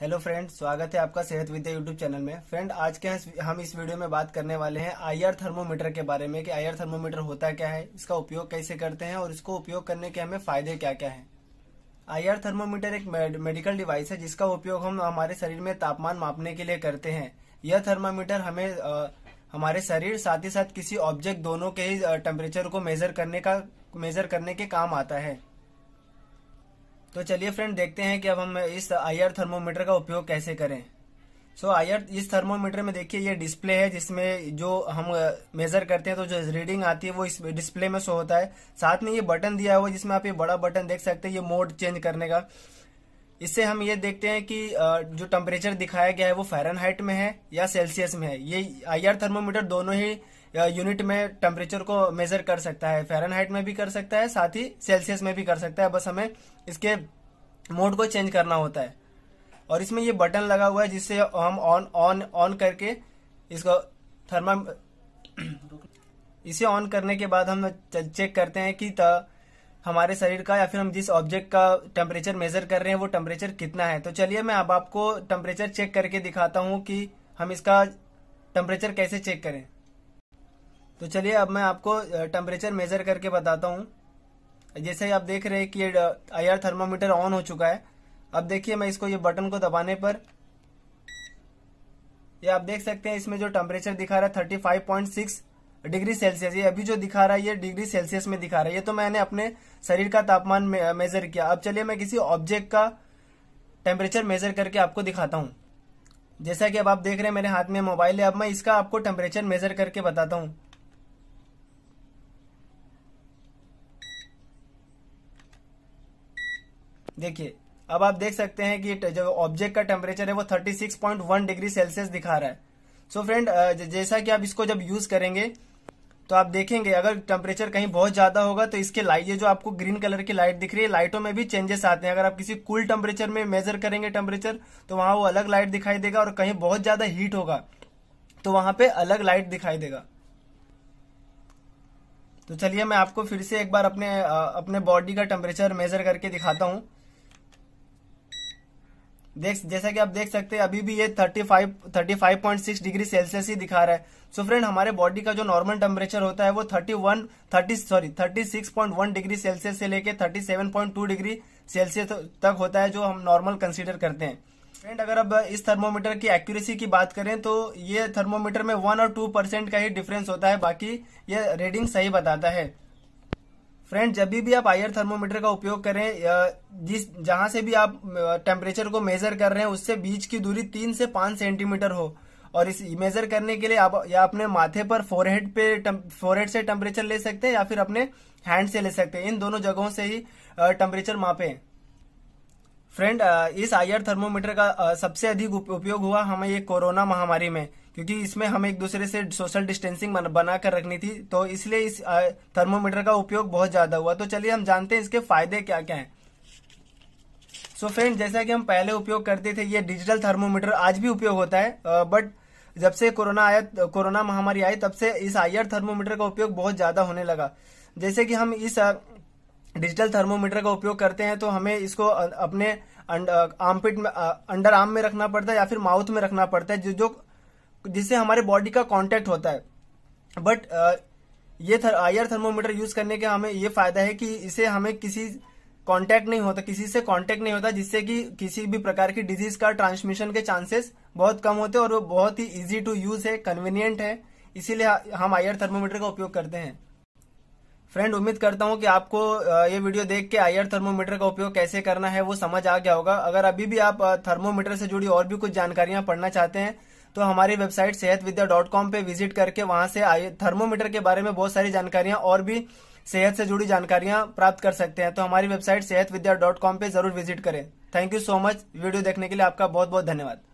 hello friend स्वागत है आपका सेहत विद्या यूट्यूब चैनल में फ्रेंड आज के हम इस वीडियो में बात करने वाले हैं आईआर थर्मोमीटर के बारे में कि आईआर थर्मोमीटर होता क्या है इसका उपयोग कैसे करते हैं और इसको उपयोग करने के हमें फायदे क्या क्या हैं आईआर थर्मोमीटर एक मेडिकल डिवाइस है जिसका उपयोग हम हमारे शरीर में तापमान मापने के लिए करते हैं यह थर्मोमीटर हमें आ, हमारे शरीर साथ ही साथ किसी ऑब्जेक्ट दोनों के ही टेम्परेचर को मेजर करने का मेजर करने के काम आता है तो चलिए फ्रेंड देखते हैं कि अब हम इस आईआर थर्मोमीटर का उपयोग कैसे करें सो so, आईआर इस थर्मोमीटर में देखिए ये डिस्प्ले है जिसमें जो हम मेजर uh, करते हैं तो जो रीडिंग आती है वो इस डिस्प्ले में शो होता है साथ में ये बटन दिया हुआ है जिसमें आप ये बड़ा बटन देख सकते हैं ये मोड चेंज करने का इससे हम ये देखते हैं कि uh, जो टेम्परेचर दिखाया गया है वो फेरन में है या सेल्सियस में है ये आई थर्मोमीटर दोनों ही यूनिट में टेम्परेचर को मेजर कर सकता है फ़ारेनहाइट में भी कर सकता है साथ ही सेल्सियस में भी कर सकता है बस हमें इसके मोड को चेंज करना होता है और इसमें ये बटन लगा हुआ है जिससे हम ऑन ऑन ऑन करके इसको थर्मा इसे ऑन करने के बाद हम चेक करते हैं कि हमारे शरीर का या फिर हम जिस ऑब्जेक्ट का टेम्परेचर मेजर कर रहे हैं वो टेम्परेचर कितना है तो चलिए मैं अब आपको टेम्परेचर चेक करके दिखाता हूँ कि हम इसका टेम्परेचर कैसे चेक करें तो चलिए अब मैं आपको टेम्परेचर मेजर करके बताता हूँ जैसे आप देख रहे हैं कि आई आईआर थर्मोमीटर ऑन हो चुका है अब देखिए मैं इसको ये बटन को दबाने पर ये आप देख सकते हैं इसमें जो टेम्परेचर दिखा रहा है thirty five point six degree Celsius ये अभी जो दिखा रहा है ये डिग्री सेल्सियस में दिखा रहा है ये तो मैंने अपने शरीर का तापमान मेजर किया अब चलिए मैं किसी ऑब्जेक्ट का टेम्परेचर मेजर करके आपको दिखाता हूँ जैसा कि अब आप देख रहे हैं मेरे हाथ में मोबाइल है अब मैं इसका आपको टेम्परेचर मेजर करके बताता हूँ देखिए अब आप देख सकते हैं कि जो ऑब्जेक्ट का टेम्परेचर है वो 36.1 डिग्री सेल्सियस दिखा रहा है सो so फ्रेंड जैसा कि आप इसको जब यूज करेंगे तो आप देखेंगे अगर टेम्परेचर कहीं बहुत ज्यादा होगा तो इसके लाइट ये जो आपको ग्रीन कलर की लाइट दिख रही है लाइटों में भी चेंजेस आते हैं अगर आप किसी कूल टेम्परेचर में मेजर करेंगे टेम्परेचर तो वहां वो अलग लाइट दिखाई देगा और कहीं बहुत ज्यादा हीट होगा तो वहां पे अलग लाइट दिखाई देगा तो चलिए मैं आपको फिर से एक बार अपने अपने बॉडी का टेम्परेचर मेजर करके दिखाता हूं देख जैसा कि आप देख सकते हैं अभी भी ये 35 35.6 डिग्री सेल्सियस ही दिखा रहा है सो so फ्रेंड हमारे बॉडी का जो नॉर्मल टेम्परेचर होता है वो 31 30 सॉरी 36.1 डिग्री सेल्सियस से लेके 37.2 डिग्री सेल्सियस तक होता है जो हम नॉर्मल कंसीडर करते हैं फ्रेंड अगर अब इस थर्मोमीटर की एक्यूरेसी की बात करें तो ये थर्मोमीटर में वन और टू परसेंट का ही डिफरेंस होता है बाकी ये रीडिंग सही बताता है फ्रेंड जब भी आप आयर थर्मोमीटर का उपयोग करें जिस जहां से भी आप टेम्परेचर को मेजर कर रहे हैं उससे बीच की दूरी तीन से पांच सेंटीमीटर हो और इस मेजर करने के लिए आप या अपने माथे पर फोरहेड पे फोरहेड से टेम्परेचर ले सकते हैं या फिर अपने हैंड से ले सकते हैं इन दोनों जगहों से ही टेम्परेचर मापे फ्रेंड इस आयर थर्मोमीटर का सबसे अधिक उपयोग हुआ हमें ये कोरोना महामारी में क्योंकि इसमें हम एक दूसरे से सोशल डिस्टेंसिंग बना कर रखनी थी तो इसलिए इस थर्मोमीटर का उपयोग बहुत ज़्यादा हुआ तो चलिए हम जानते हैं इसके फायदे क्या क्या हैं सो so फ्रेंड जैसा कि हम पहले उपयोग करते थे ये डिजिटल थर्मोमीटर आज भी उपयोग होता है बट जब से कोरोना आया कोरोना महामारी आई तब से इस आईआर थर्मोमीटर का उपयोग बहुत ज़्यादा होने लगा जैसे कि हम इस डिजिटल थर्मोमीटर का उपयोग करते हैं तो हमें इसको अपने आर्मपिट में अंडर आर्म में रखना पड़ता है या फिर माउथ में रखना पड़ता है जो जो जिससे हमारे बॉडी का कांटेक्ट होता है बट ये थर, आयर थर्मोमीटर यूज करने का हमें ये फायदा है कि इसे हमें किसी कांटेक्ट नहीं होता किसी से कांटेक्ट नहीं होता जिससे कि किसी भी प्रकार की डिजीज का ट्रांसमिशन के चांसेस बहुत कम होते हैं और वो बहुत ही इजी टू यूज है कन्वीनियंट है इसीलिए हम आयर थर्मोमीटर का उपयोग करते हैं फ्रेंड उम्मीद करता हूँ कि आपको ये वीडियो देख के आयर थर्मोमीटर का उपयोग कैसे करना है वो समझ आ गया होगा अगर अभी भी आप थर्मोमीटर से जुड़ी और भी कुछ जानकारियां पढ़ना चाहते हैं तो हमारी website Sehat Vidya dot com पे विजिट करके वहां से आइए थर्मोमीटर के बारे में बहुत सारी जानकारियां और भी सेहत से जुड़ी जानकारियां प्राप्त कर सकते हैं तो हमारी website Sehat Vidya dot com पे जरूर विजिट करें thank you so much video देखने के लिए आपका बहुत बहुत धन्यवाद